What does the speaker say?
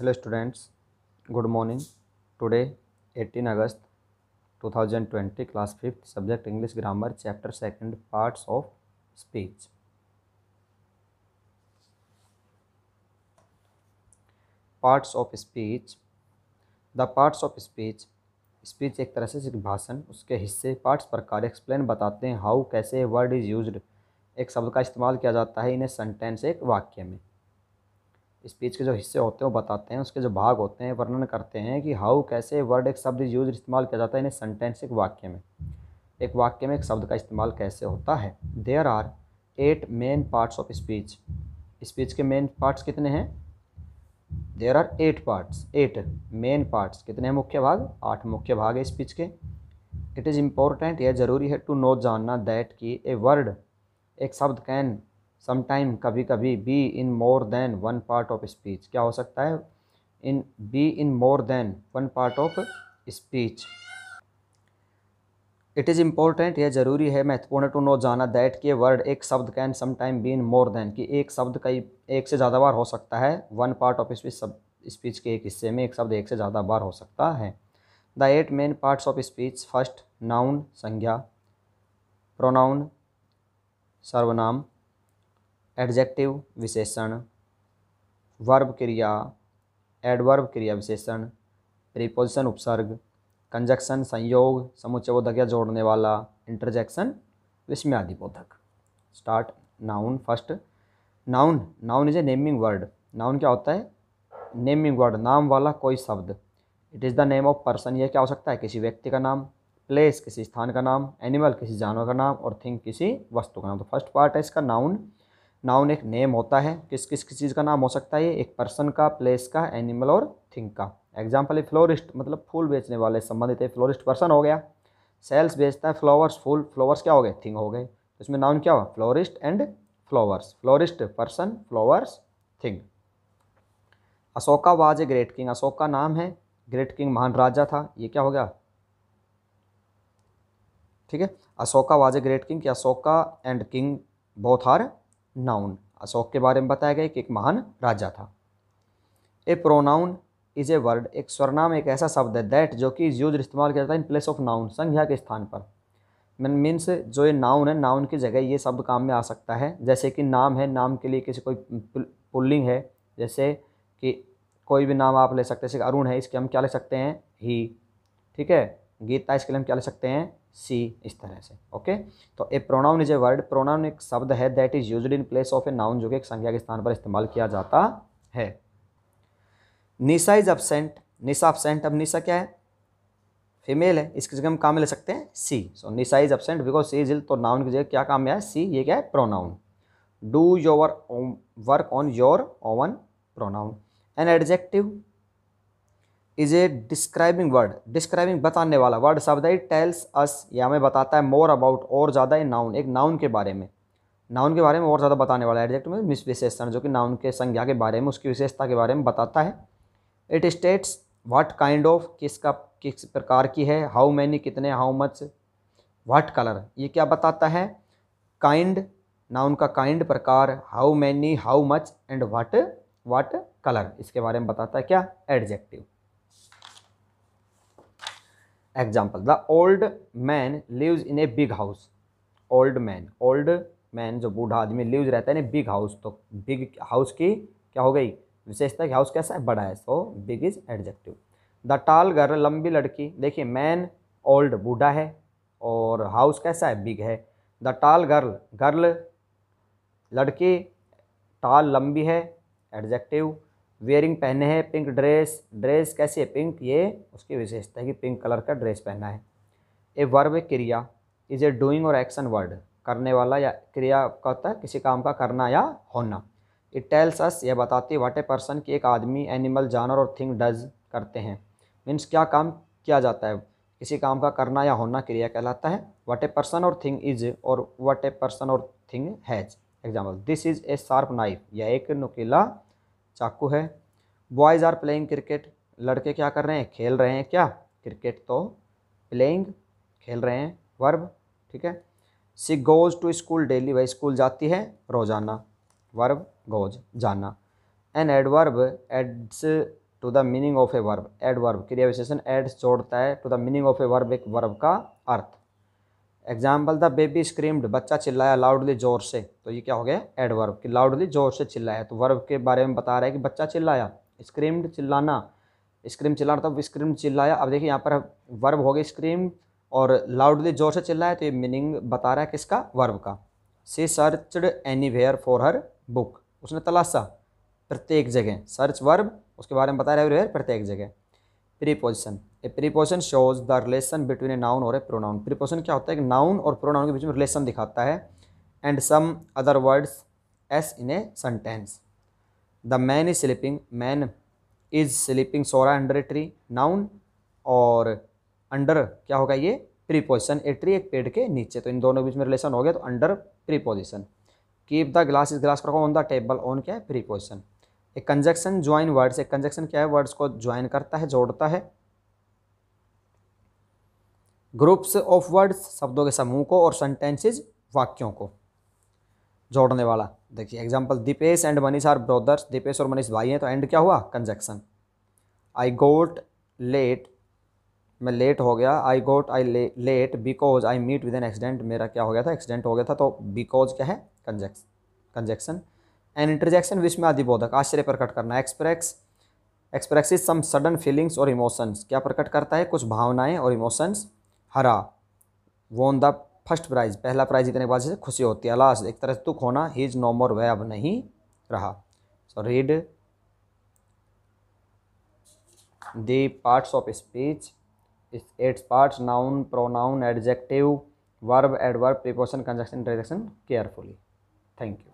hello students good morning today 18 August 2020 class fifth subject English grammar chapter second parts of speech parts of speech the parts of speech speech एक तरह से भाषण उसके हिस्से parts पर कार्य explain बताते हैं हाउ कैसे वर्ड इज़ यूज्ड एक शब्द का इस्तेमाल किया जाता है इन्हें सेंटेंस एक वाक्य में स्पीच के जो हिस्से होते हैं वो बताते हैं उसके जो भाग होते हैं वर्णन करते हैं कि हाउ कैसे वर्ड एक शब्द यूज इस्तेमाल किया जाता है इन्हें सेंटेंस एक वाक्य में एक वाक्य में एक शब्द का इस्तेमाल कैसे होता है there are eight main parts of speech speech के मेन पार्ट्स कितने हैं there are eight parts eight main parts कितने हैं मुख्य भाग आठ मुख्य भाग है स्पीच के इट इज़ इम्पोर्टेंट यह जरूरी है टू नो जानना दैट कि ए वर्ड एक शब्द कैन समटाइम कभी कभी be in more than one part of speech क्या हो सकता है in be in more than one part of speech it is important यह जरूरी है महत्वपूर्ण टू नो जाना दैट के वर्ड एक शब्द can sometime be in more than कि एक शब्द कई एक से ज़्यादा बार हो सकता है वन पार्ट ऑफ स्पीच सब स्पीच के एक हिस्से में एक शब्द एक से ज़्यादा बार हो सकता है the eight main parts of speech first noun संज्ञा प्रोनाउन सर्वनाम एडजेक्टिव विशेषण वर्ब क्रिया एडवर्ब क्रिया विशेषण प्रीपोजिशन उपसर्ग कंजक्शन संयोग बोधक या जोड़ने वाला इंटरजेक्शन बोधक start noun first noun noun is a naming word noun क्या होता है नेमिंग वर्ड नाम वाला कोई शब्द it is the name of person यह क्या हो सकता है किसी व्यक्ति का नाम प्लेस किसी स्थान का नाम एनिमल किसी जानवर का नाम और थिंग किसी वस्तु का नाम तो फर्स्ट पार्ट है इसका नाउन नाउन एक नेम होता है किस किस किस चीज़ का नाम हो सकता है ये एक पर्सन का प्लेस का एनिमल और थिंग का एग्जाम्पल है फ्लोरिस्ट मतलब फूल बेचने वाले संबंधित है फ्लोरिस्ट पर्सन हो गया सेल्स बेचता है फ्लावर्स फूल फ्लावर्स क्या हो गए थिंग हो गए तो इसमें नाउन क्या हुआ florist and flowers florist person flowers thing Ashoka was a great king Ashoka नाम है ग्रेट किंग महान राजा था ये क्या हो गया ठीक है Ashoka was a great king Ashoka and king both are noun Ashok के बारे में बताया गया कि एक महान राजा था a pronoun is a word एक स्वरनाम एक ऐसा शब्द है दैट जो कि यूज इस्तेमाल किया जाता है इन प्लेस ऑफ नाउन संज्ञा के स्थान पर मैन मीन्स जो ये नाउन है नाउन की जगह ये शब्द काम में आ सकता है जैसे कि नाम है नाम के लिए किसी कोई पुल्लिंग है जैसे कि कोई भी नाम आप ले सकते हैं जैसे अरुण है इसके हम क्या ले सकते हैं ही ठीक है गीता इसके लिए हम क्या ले सकते हैं सी इस तरह से ओके तो a pronoun is a word pronoun एक शब्द है that is use in place of a noun जो कि एक संज्ञा के स्थान पर इस्तेमाल किया जाता है Nisha is absent Nisha absent अब निशा क्या है फीमेल है इसकी जगह हम काम ले सकते हैं she so Nisha is absent because she is तो नाउन की जगह क्या काम है सी ये क्या है pronoun do your work on your own pronoun an adjective is a describing word describing बताने वाला वर्ड शब्द है टेल्स अस या हमें बताता है मोर अबाउट और ज़्यादा इन नाउन एक नाउन के बारे में नाउन के बारे में और ज़्यादा बताने वाला एडजेक्ट में मिस विशेषण जो कि नाउन के संज्ञा के बारे में उसकी विशेषता के बारे में बताता है it states what kind of किसका किस प्रकार की है हाउ मैनी कितने हाउ मच वाट कलर ये क्या बताता है काइंड नाउन का काइंड प्रकार how many how much and what what colour इसके बारे में बताता है क्या adjective example the old man lives in a big house old man old man जो बूढ़ा आदमी लिव्स रहता है ना बिग हाउस तो बिग हाउस की क्या हो गई विशेषता कि हाउस कैसा है बड़ा है so big is adjective the tall girl लंबी लड़की देखिए मैन ओल्ड बूढ़ा है और हाउस कैसा है बिग है द टाल गर्ल गर्ल लड़की टाल लंबी है एडजेक्टिव वेयरिंग पहने हैं पिंक ड्रेस ड्रेस कैसी है पिंक ये उसकी विशेषता है कि पिंक कलर का ड्रेस पहना है ए वर्ब क्रिया इज ए डूइंग और एक्शन वर्ड करने वाला या क्रिया का होता है किसी काम का करना या होना इट टेल्स अस यह बताती है वाट ए पर्सन कि एक आदमी एनिमल जानवर और थिंग डज करते हैं मीन्स क्या काम किया जाता है किसी काम का करना या होना क्रिया कहलाता है वट ए पर्सन और थिंग इज और वट ए पर्सन और thing has example this is a sharp knife यह एक नुकीला चाकू है बॉयज़ आर प्लेइंग क्रिकेट लड़के क्या कर रहे हैं खेल रहे हैं क्या क्रिकेट तो प्लेइंग खेल रहे हैं वर्ब ठीक है she goes to school daily वही स्कूल जाती है रोज़ाना वर्ब गोज जाना an adverb adds to the meaning of a verb adverb क्रिया विशेषण एड्स जोड़ता है to the meaning of a verb एक वर्ब का अर्थ एग्जाम्पल था बेबी स्क्रीम्ड बच्चा चिल्लाया लाउडली जोर से तो ये क्या हो गया एडवर्ब कि लाउडली जोर से चिल्लाया तो वर्ब के बारे में बता रहा है कि बच्चा चिल्लाया स्क्रीम्ड चिल्लाना स्क्रीम चिल्ला रहा था स्क्रीम चिल्लाया अब देखिए यहाँ पर वर्ब हो गया स्क्रीम और लाउडली जोर से चिल्लाया तो ये मीनिंग बता रहा है किसका वर्ब का she searched anywhere for her book उसने तलाशा प्रत्येक जगह सर्च वर्ब उसके बारे में बता रहा है प्रत्येक जगह preposition a preposition shows the relation between a noun और ए प्रोनाउन प्रीपोजिशन क्या होता है कि नाउन और प्रोनाउन के बीच में रिलेशन दिखाता है and some other words as in a sentence the man is sleeping man is sleeping सोरा अंडर ए ट्री नाउन और अंडर क्या होगा ये प्रीपोजिशन ए ट्री एक पेड़ के नीचे तो इन दोनों के बीच में रिलेशन हो गया तो under preposition keep the glass इस ग्लास को ऑन द टेबल ऑन क्या है preposition a conjunction join words एक कंजक्शन क्या है वर्ड्स को ज्वाइन करता है जोड़ता है ग्रुप्स ऑफ वर्ड्स शब्दों के समूह को और सेंटेंसेज वाक्यों को जोड़ने वाला देखिए example Dipesh and Manish are brothers Dipesh और मनीष भाई हैं तो एंड क्या हुआ कंजक्शन आई गोट लेट मैं लेट हो गया I got I late because I meet with an accident मेरा क्या हो गया था एक्सीडेंट हो गया था तो बिकॉज क्या है conjunction conjunction an interjection which में आदिबोधक आश्चर्य प्रकट करना express is some sudden feelings और इमोशंस क्या प्रकट करता है कुछ भावनाएं और emotions hurrah won the first prize पहला प्राइज जीतने के बाद से खुशी होती है अलास्ट एक तरह से दुख होना ही इज नो मोर वह अब नहीं रहा so read the parts of speech it's parts noun pronoun adjective verb adverb preposition conjunction interjection carefully thank you